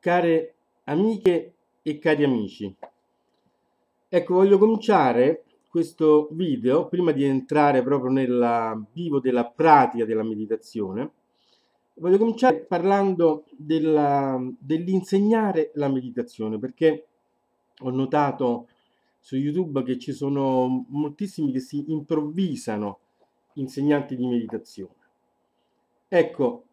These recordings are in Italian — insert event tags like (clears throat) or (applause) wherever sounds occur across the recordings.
care amiche e cari amici. Ecco, voglio cominciare questo video, prima di entrare proprio nel vivo della pratica della meditazione, voglio cominciare parlando dell'insegnare la meditazione, perché ho notato su YouTube che ci sono moltissimi che si improvvisano insegnanti di meditazione. Ecco,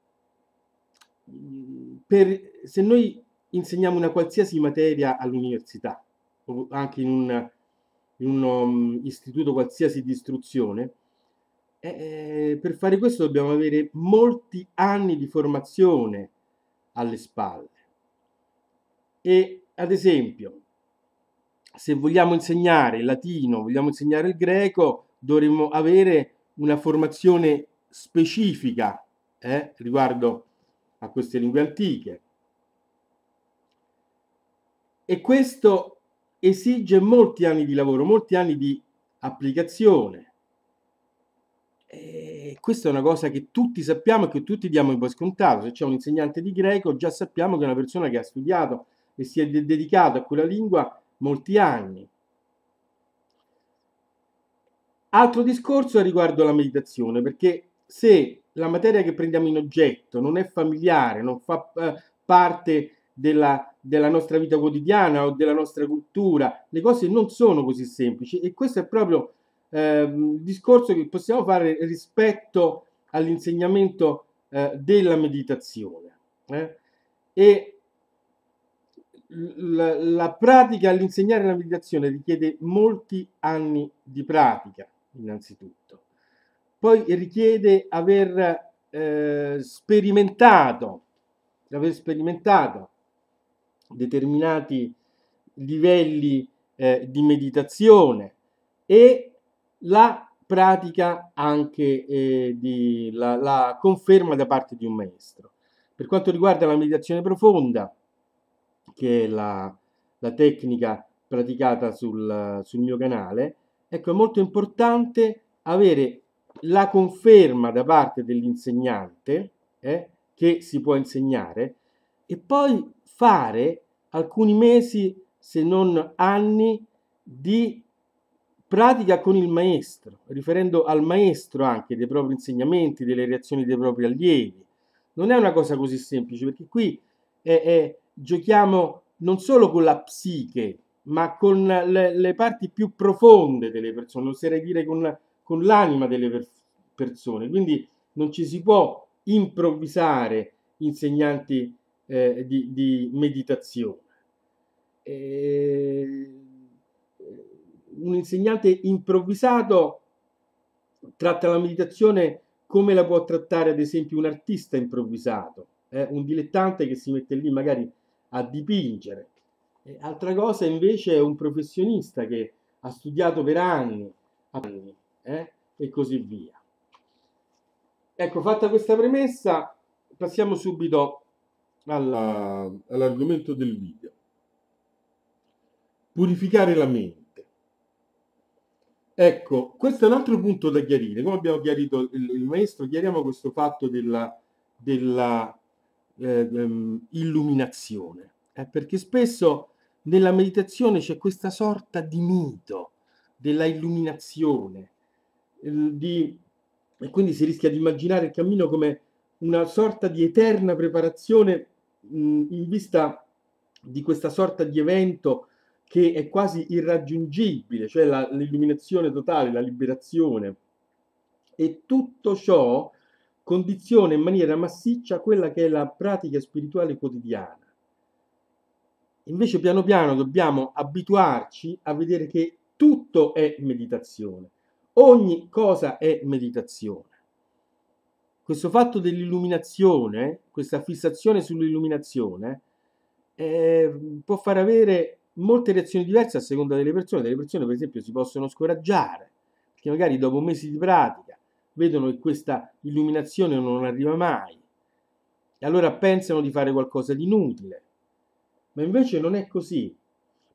per, se noi insegniamo una qualsiasi materia all'università o anche in un, in un um, istituto qualsiasi di istruzione, eh, eh, per fare questo dobbiamo avere molti anni di formazione alle spalle. E ad esempio, se vogliamo insegnare il latino, vogliamo insegnare il greco, dovremmo avere una formazione specifica eh, riguardo a queste lingue antiche. E questo esige molti anni di lavoro, molti anni di applicazione. E questa è una cosa che tutti sappiamo e che tutti diamo per scontato. Se c'è un insegnante di greco, già sappiamo che è una persona che ha studiato e si è dedicato a quella lingua molti anni. Altro discorso riguardo alla meditazione, perché se la materia che prendiamo in oggetto non è familiare, non fa eh, parte della, della nostra vita quotidiana o della nostra cultura, le cose non sono così semplici e questo è proprio eh, il discorso che possiamo fare rispetto all'insegnamento eh, della meditazione. Eh? E la, la pratica all'insegnare la meditazione richiede molti anni di pratica, innanzitutto poi richiede aver eh, sperimentato, aver sperimentato determinati livelli eh, di meditazione e la pratica anche eh, di la, la, conferma da parte di un maestro. Per quanto riguarda la meditazione profonda, che è la, la tecnica praticata sul, sul mio canale, ecco, è molto importante avere la conferma da parte dell'insegnante eh, che si può insegnare e poi fare alcuni mesi, se non anni, di pratica con il maestro, riferendo al maestro anche dei propri insegnamenti, delle reazioni dei propri allievi. Non è una cosa così semplice perché qui è, eh, è, eh, giochiamo non solo con la psiche, ma con le, le parti più profonde delle persone, oserei dire con con l'anima delle persone. Quindi non ci si può improvvisare insegnanti eh, di, di, meditazione. Eh, un insegnante improvvisato tratta la meditazione come la può trattare ad esempio un artista improvvisato, eh? un dilettante che si mette lì magari a dipingere. E altra cosa invece è un professionista che ha studiato per anni, anni eh? e così via. Ecco, fatta questa premessa, passiamo subito alla, all'argomento del video. Purificare la mente. Ecco, questo è un altro punto da chiarire. Come abbiamo chiarito il, il maestro, chiariamo questo fatto della, della eh, ehm, illuminazione. Eh, perché spesso nella meditazione c'è questa sorta di mito della illuminazione, di, e quindi si rischia di immaginare il cammino come una sorta di eterna preparazione mh, in vista di questa sorta di evento che è quasi irraggiungibile, cioè la, l'illuminazione totale, la liberazione. E tutto ciò condiziona in maniera massiccia quella che è la pratica spirituale quotidiana. Invece piano piano dobbiamo abituarci a vedere che tutto è meditazione ogni cosa è meditazione. Questo fatto dell'illuminazione, questa fissazione sull'illuminazione, eh, può far avere molte reazioni diverse a seconda delle persone. Delle persone, per esempio, si possono scoraggiare, perché magari dopo mesi di pratica vedono che questa illuminazione non arriva mai, e allora pensano di fare qualcosa di inutile. Ma invece non è così.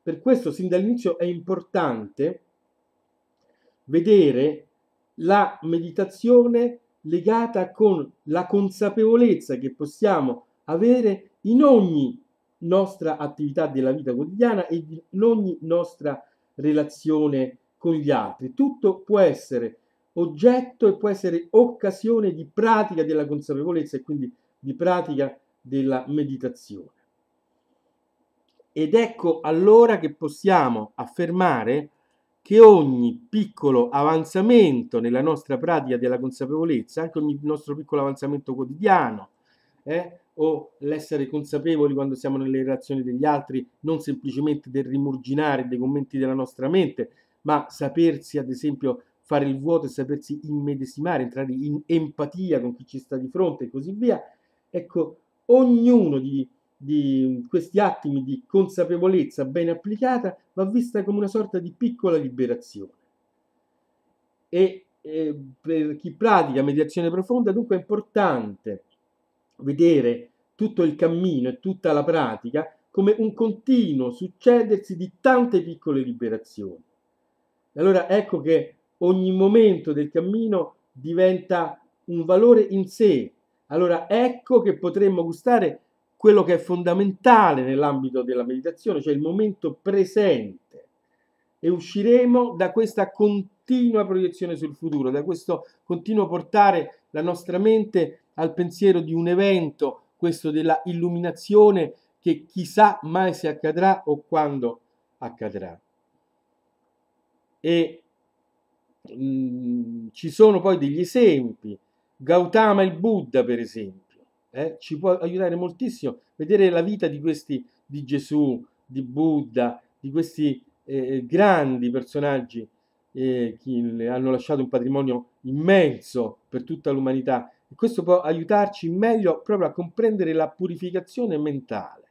Per questo, sin dall'inizio, è importante vedere la meditazione legata con la consapevolezza che possiamo avere in ogni nostra attività della vita quotidiana e in ogni nostra relazione con gli altri. Tutto può essere oggetto e può essere occasione di pratica della consapevolezza e quindi di pratica della meditazione. Ed ecco allora che possiamo affermare che ogni piccolo avanzamento nella nostra pratica della consapevolezza, anche ogni nostro piccolo avanzamento quotidiano, eh, o l'essere consapevoli quando siamo nelle relazioni degli altri, non semplicemente del rimurginare dei commenti della nostra mente, ma sapersi ad esempio fare il vuoto e sapersi immedesimare, entrare in empatia con chi ci sta di fronte e così via. Ecco, ognuno di, di questi attimi di consapevolezza ben applicata va vista come una sorta di piccola liberazione. E eh, per chi pratica mediazione profonda dunque è importante vedere tutto il cammino e tutta la pratica come un continuo succedersi di tante piccole liberazioni. Allora ecco che ogni momento del cammino diventa un valore in sé. Allora ecco che potremmo gustare quello che è fondamentale nell'ambito della meditazione, cioè il momento presente. E usciremo da questa continua proiezione sul futuro, da questo continuo portare la nostra mente al pensiero di un evento, questo della illuminazione che chissà mai se accadrà o quando accadrà. E mh, mm, ci sono poi degli esempi. Gautama il Buddha, per esempio eh, ci può aiutare moltissimo vedere la vita di questi, di Gesù, di Buddha, di questi eh, eh grandi personaggi eh, che hanno lasciato un patrimonio immenso per tutta l'umanità. E questo può aiutarci meglio proprio a comprendere la purificazione mentale.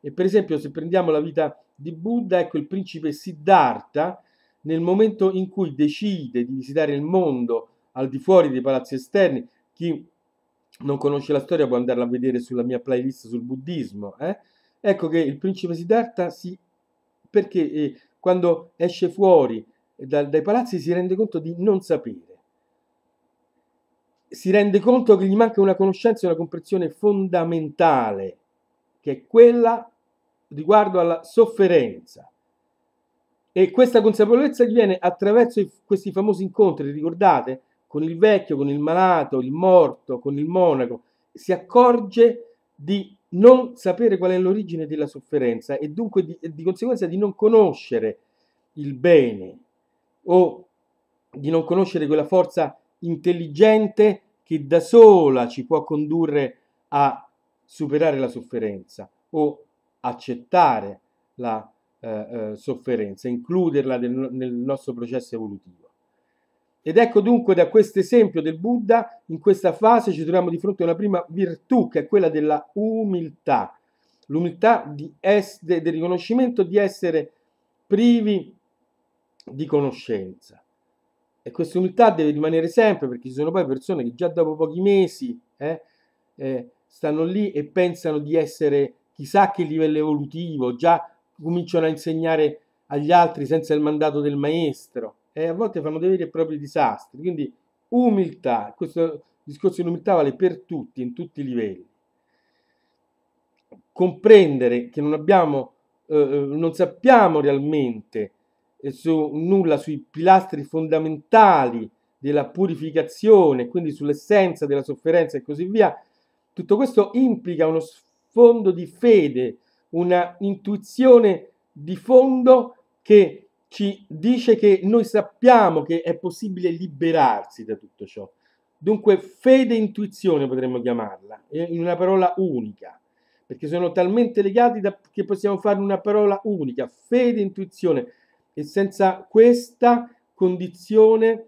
E per esempio, se prendiamo la vita di Buddha, ecco il principe Siddhartha, nel momento in cui decide di visitare il mondo al di fuori dei palazzi esterni, chi non conosce la storia può andarla a vedere sulla mia playlist sul buddismo. Eh? Ecco che il principe Siddhartha si... perché eh, quando esce fuori da, dai palazzi si rende conto di non sapere. Si rende conto che gli manca una conoscenza e una comprensione fondamentale, che è quella riguardo alla sofferenza. E questa consapevolezza gli viene attraverso questi famosi incontri, ricordate? con il vecchio, con il malato, il morto, con il monaco, si accorge di non sapere qual è l'origine della sofferenza e dunque di, di conseguenza di non conoscere il bene o di non conoscere quella forza intelligente che da sola ci può condurre a superare la sofferenza o accettare la eh, eh sofferenza, includerla nel, nel nostro processo evolutivo. Ed ecco dunque da questo esempio del Buddha, in questa fase ci troviamo di fronte a una prima virtù che è quella della umiltà, l'umiltà es- del riconoscimento di essere privi di conoscenza. E questa umiltà deve rimanere sempre perché ci sono poi persone che già dopo pochi mesi eh, eh, stanno lì e pensano di essere chissà che livello evolutivo, già cominciano a insegnare agli altri senza il mandato del maestro e a volte fanno dei veri e propri disastri. Quindi umiltà, questo discorso di umiltà vale per tutti, in tutti i livelli. Comprendere che non abbiamo, eh, eh, non sappiamo realmente eh, su nulla sui pilastri fondamentali della purificazione, quindi sull'essenza della sofferenza e così via, tutto questo implica uno sfondo di fede, una intuizione di fondo che ci dice che noi sappiamo che è possibile liberarsi da tutto ciò. Dunque, fede e intuizione potremmo chiamarla, eh, in una parola unica, perché sono talmente legati da, che possiamo fare una parola unica, fede e intuizione, e senza questa condizione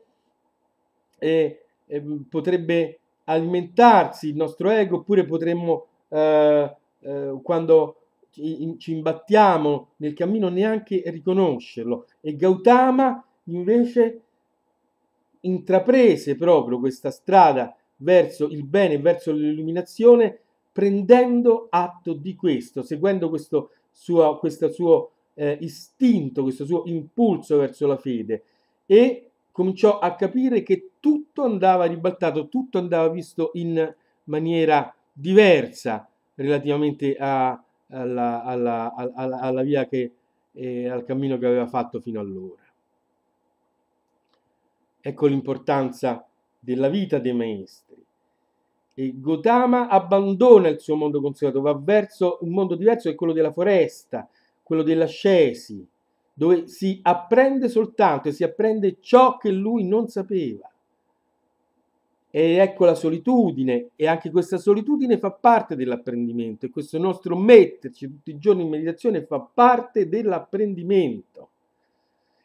eh, eh, potrebbe alimentarsi il nostro ego, oppure potremmo, eh, eh quando ci imbattiamo nel cammino neanche riconoscerlo. E Gautama invece intraprese proprio questa strada verso il bene, verso l'illuminazione, prendendo atto di questo, seguendo questo suo, questo suo eh, istinto, questo suo impulso verso la fede e cominciò a capire che tutto andava ribaltato, tutto andava visto in maniera diversa relativamente a, alla, alla, alla, alla via che, eh, al cammino che aveva fatto fino allora. Ecco l'importanza della vita dei maestri. E Gotama abbandona il suo mondo consueto, va verso un mondo diverso che è quello della foresta, quello dell'ascesi, dove si apprende soltanto e si apprende ciò che lui non sapeva. E ecco la solitudine, e anche questa solitudine fa parte dell'apprendimento, e questo nostro metterci tutti i giorni in meditazione fa parte dell'apprendimento.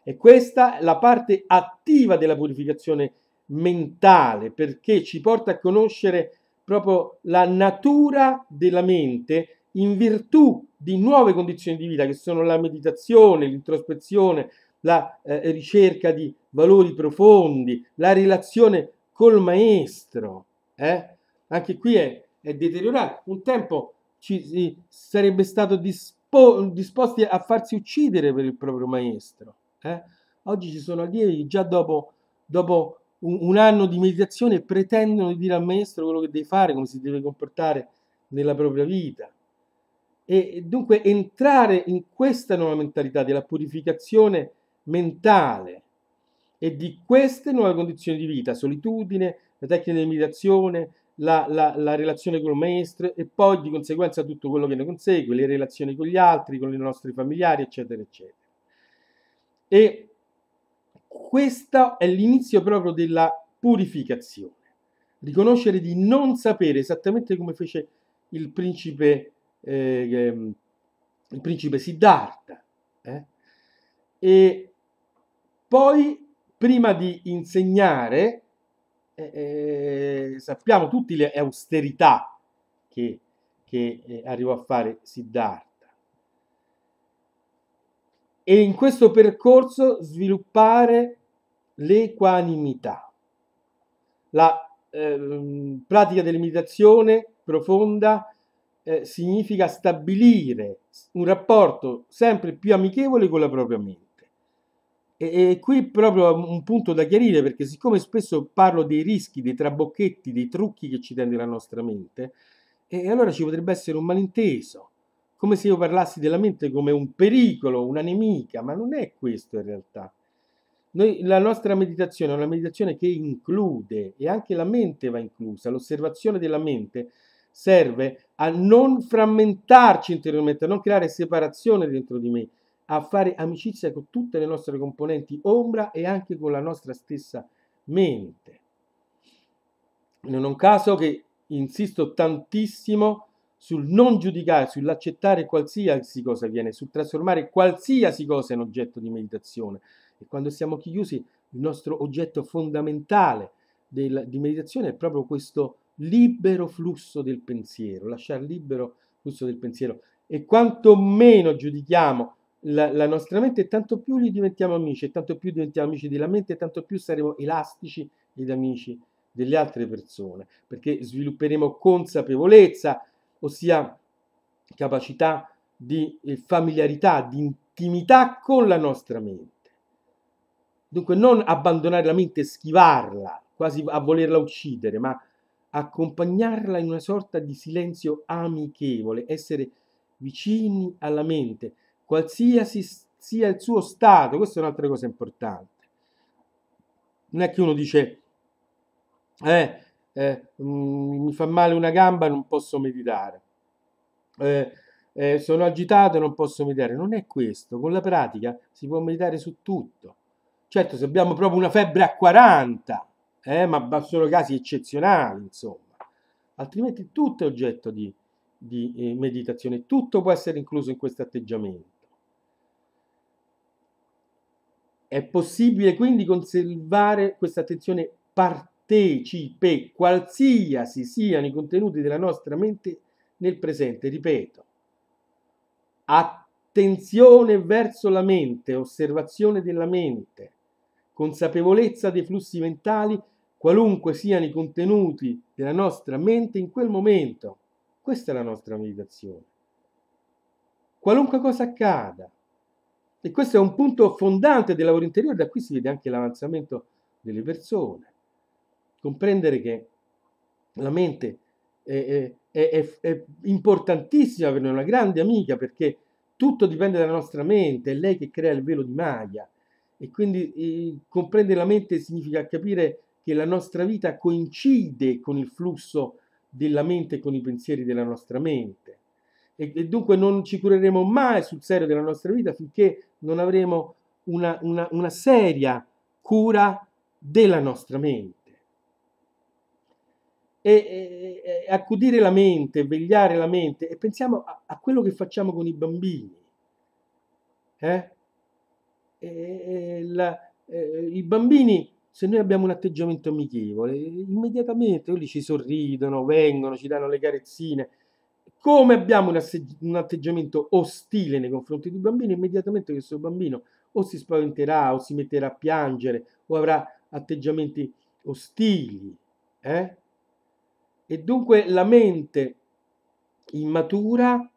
E questa è la parte attiva della purificazione mentale, perché ci porta a conoscere proprio la natura della mente in virtù di nuove condizioni di vita che sono la meditazione, l'introspezione, la eh, ricerca di valori profondi, la relazione col maestro. Eh? Anche qui è, è deteriorato. Un tempo ci, si sarebbe stato dispo, disposti a farsi uccidere per il proprio maestro. Eh? Oggi ci sono allievi che già dopo, dopo un, un, anno di meditazione pretendono di dire al maestro quello che deve fare, come si deve comportare nella propria vita. E dunque entrare in questa nuova mentalità della purificazione mentale, e di queste nuove condizioni di vita, solitudine, la tecnica di meditazione, la, la, la, relazione con il maestro e poi di conseguenza tutto quello che ne consegue, le relazioni con gli altri, con i nostri familiari, eccetera, eccetera. E questo è l'inizio proprio della purificazione, riconoscere di non sapere esattamente come fece il principe, eh, ehm, il principe Siddhartha. Eh? E poi prima di insegnare, eh, eh, sappiamo tutti le austerità che, che eh, arrivò a fare Siddhartha. E in questo percorso sviluppare l'equanimità, la eh, pratica dell'imitazione meditazione profonda eh, significa stabilire un rapporto sempre più amichevole con la propria mente e, e qui proprio un punto da chiarire perché siccome spesso parlo dei rischi, dei trabocchetti, dei trucchi che ci tende la nostra mente, e allora ci potrebbe essere un malinteso, come se io parlassi della mente come un pericolo, una nemica, ma non è questo in realtà. Noi, la nostra meditazione è una meditazione che include e anche la mente va inclusa, l'osservazione della mente serve a non frammentarci interiormente, a non creare separazione dentro di me, a fare amicizia con tutte le nostre componenti ombra e anche con la nostra stessa mente. Non è un caso che insisto tantissimo sul non giudicare, sull'accettare qualsiasi cosa viene, sul trasformare qualsiasi cosa in oggetto di meditazione. E quando siamo chiusi, il nostro oggetto fondamentale del, di meditazione è proprio questo libero flusso del pensiero, lasciare libero flusso del pensiero. E quanto meno giudichiamo la, la, nostra mente e tanto più gli diventiamo amici e tanto più diventiamo amici della mente, tanto più saremo elastici ed amici delle altre persone, perché svilupperemo consapevolezza, ossia capacità di eh, familiarità, di intimità con la nostra mente. Dunque non abbandonare la mente, schivarla, quasi a volerla uccidere, ma accompagnarla in una sorta di silenzio amichevole, essere vicini alla mente, qualsiasi sia il suo stato, questa è un'altra cosa importante. Non è che uno dice, eh, eh, mm, mi fa male una gamba, non posso meditare, eh, eh, sono agitato, non posso meditare. Non è questo, con la pratica si può meditare su tutto. Certo, se abbiamo proprio una febbre a 40, eh, ma sono casi eccezionali, insomma, altrimenti tutto è oggetto di, di eh, meditazione, tutto può essere incluso in questo atteggiamento. È possibile quindi conservare questa attenzione partecipe, qualsiasi siano i contenuti della nostra mente nel presente, ripeto. Attenzione verso la mente, osservazione della mente, consapevolezza dei flussi mentali, qualunque siano i contenuti della nostra mente in quel momento. Questa è la nostra meditazione. Qualunque cosa accada, e questo è un punto fondante del lavoro interiore, da qui si vede anche l'avanzamento delle persone. Comprendere che la mente è, è, è, è importantissima per noi, una grande amica, perché tutto dipende dalla nostra mente, è lei che crea il velo di Maya. E quindi eh, comprendere la mente significa capire che la nostra vita coincide con il flusso della mente con i pensieri della nostra mente. E, e, dunque non ci cureremo mai sul serio della nostra vita finché non avremo una, una, una seria cura della nostra mente. E, e, e, accudire la mente, vegliare la mente e pensiamo a, a quello che facciamo con i bambini. Eh? E, la, eh, I bambini, se noi abbiamo un atteggiamento amichevole, immediatamente quelli oh, ci sorridono, vengono, ci danno le carezzine come abbiamo un, un, atteggiamento ostile nei confronti di un bambino, immediatamente questo bambino o si spaventerà o si metterà a piangere o avrà atteggiamenti ostili. Eh? E dunque la mente immatura,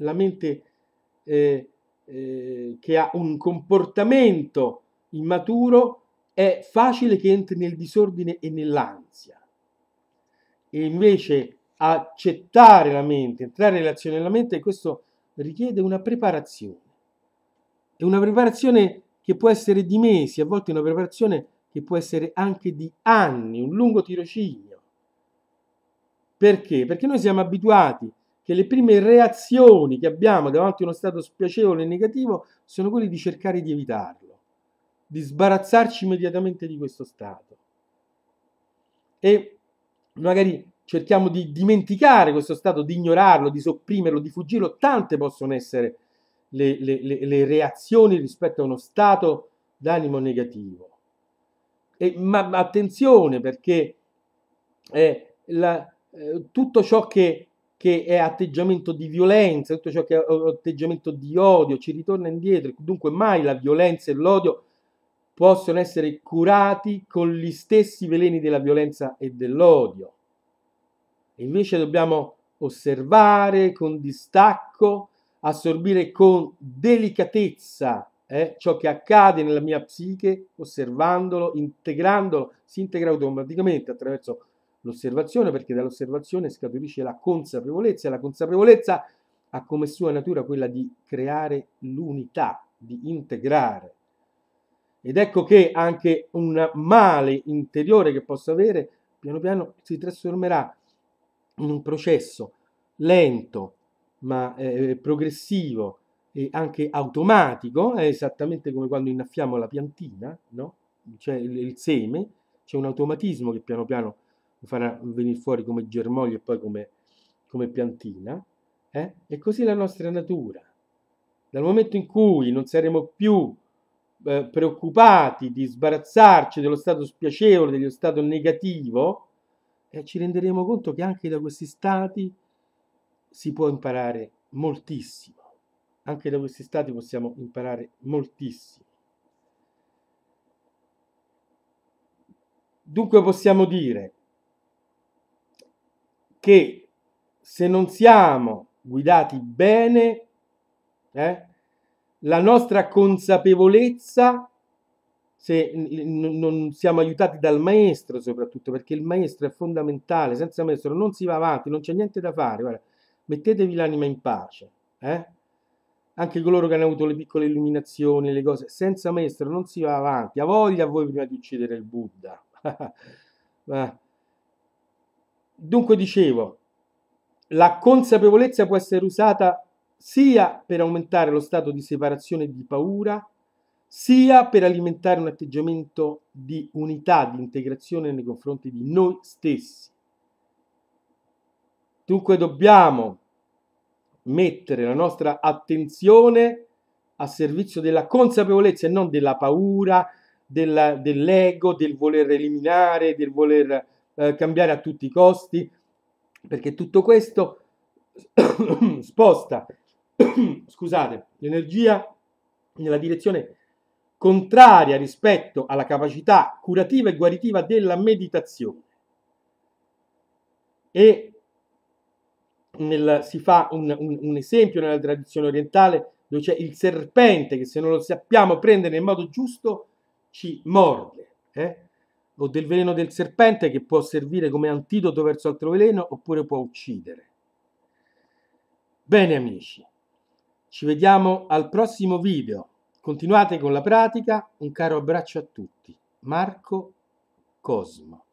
la mente eh, eh, che ha un comportamento immaturo, è facile che entri nel disordine e nell'ansia. E invece accettare la mente, entrare in relazione alla mente, questo richiede una preparazione. È una preparazione che può essere di mesi, a volte una preparazione che può essere anche di anni, un lungo tirocinio. Perché? Perché noi siamo abituati che le prime reazioni che abbiamo davanti a uno stato spiacevole e negativo sono quelle di cercare di evitarlo, di sbarazzarci immediatamente di questo stato. E magari cerchiamo di dimenticare questo stato, di ignorarlo, di sopprimerlo, di fuggirlo, tante possono essere le, le, le, le reazioni rispetto a uno stato d'animo negativo. E, ma, attenzione perché eh, la, eh, tutto ciò che, che, è atteggiamento di violenza, tutto ciò che è atteggiamento di odio ci ritorna indietro, dunque mai la violenza e l'odio possono essere curati con gli stessi veleni della violenza e dell'odio invece dobbiamo osservare con distacco, assorbire con delicatezza eh, ciò che accade nella mia psiche, osservandolo, integrandolo, si integra automaticamente attraverso l'osservazione, perché dall'osservazione scaturisce la consapevolezza, e la consapevolezza ha come sua natura quella di creare l'unità, di integrare. Ed ecco che anche un male interiore che posso avere, piano piano si trasformerà in un processo lento ma eh, progressivo e anche automatico, è esattamente come quando innaffiamo la piantina, no? cioè il, il seme, c'è un automatismo che piano piano farà venire fuori come germoglio e poi come, come piantina, eh? e così la nostra natura. Dal momento in cui non saremo più eh, preoccupati di sbarazzarci dello stato spiacevole, dello stato negativo, eh, ci renderemo conto che anche da questi stati si può imparare moltissimo. Anche da questi stati possiamo imparare moltissimo. Dunque possiamo dire che se non siamo guidati bene, eh, la nostra consapevolezza se non siamo aiutati dal maestro soprattutto, perché il maestro è fondamentale, senza maestro non si va avanti, non c'è niente da fare, guarda, mettetevi l'anima in pace, eh? anche coloro che hanno avuto le piccole illuminazioni, le cose, senza maestro non si va avanti, ha voglia a voi prima di uccidere il Buddha. (laughs) Eh. Dunque dicevo, la consapevolezza può essere usata sia per aumentare lo stato di separazione e di paura, sia per alimentare un atteggiamento di unità, di integrazione nei confronti di noi stessi. Dunque dobbiamo mettere la nostra attenzione a servizio della consapevolezza e non della paura, della, dell'ego, del voler eliminare, del voler eh, cambiare a tutti i costi, perché tutto questo (clears throat) sposta (clears throat) scusate, l'energia nella direzione contraria rispetto alla capacità curativa e guaritiva della meditazione. E nel, si fa un, un, un, esempio nella tradizione orientale dove c'è il serpente che se non lo sappiamo prendere nel modo giusto ci morde. Eh? O del veleno del serpente che può servire come antidoto verso altro veleno oppure può uccidere. Bene amici, ci vediamo al prossimo video. Continuate con la pratica, un caro abbraccio a tutti. Marco Cosmo.